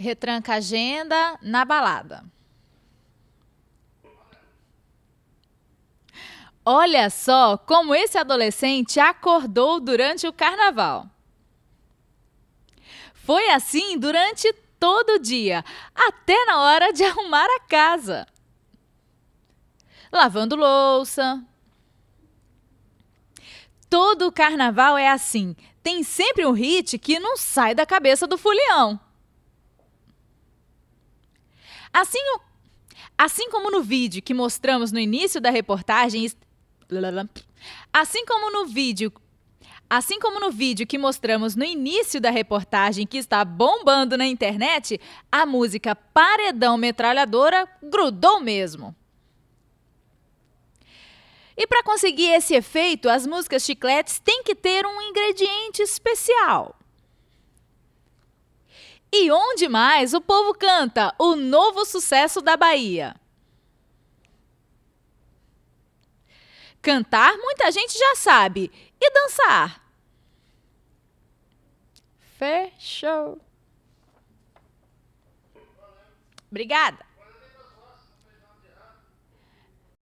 Retranca agenda na balada. Olha só como esse adolescente acordou durante o carnaval. Foi assim durante todo o dia, até na hora de arrumar a casa. Lavando louça. Todo carnaval é assim. Tem sempre um hit que não sai da cabeça do fulião. Assim, assim como no vídeo que mostramos no início da reportagem, assim como no vídeo Assim como no vídeo que mostramos no início da reportagem que está bombando na internet, a música Paredão Metralhadora grudou mesmo. E para conseguir esse efeito, as músicas chicletes têm que ter um ingrediente especial. E onde mais o povo canta o novo sucesso da Bahia? Cantar, muita gente já sabe. E dançar? Fechou. Obrigada.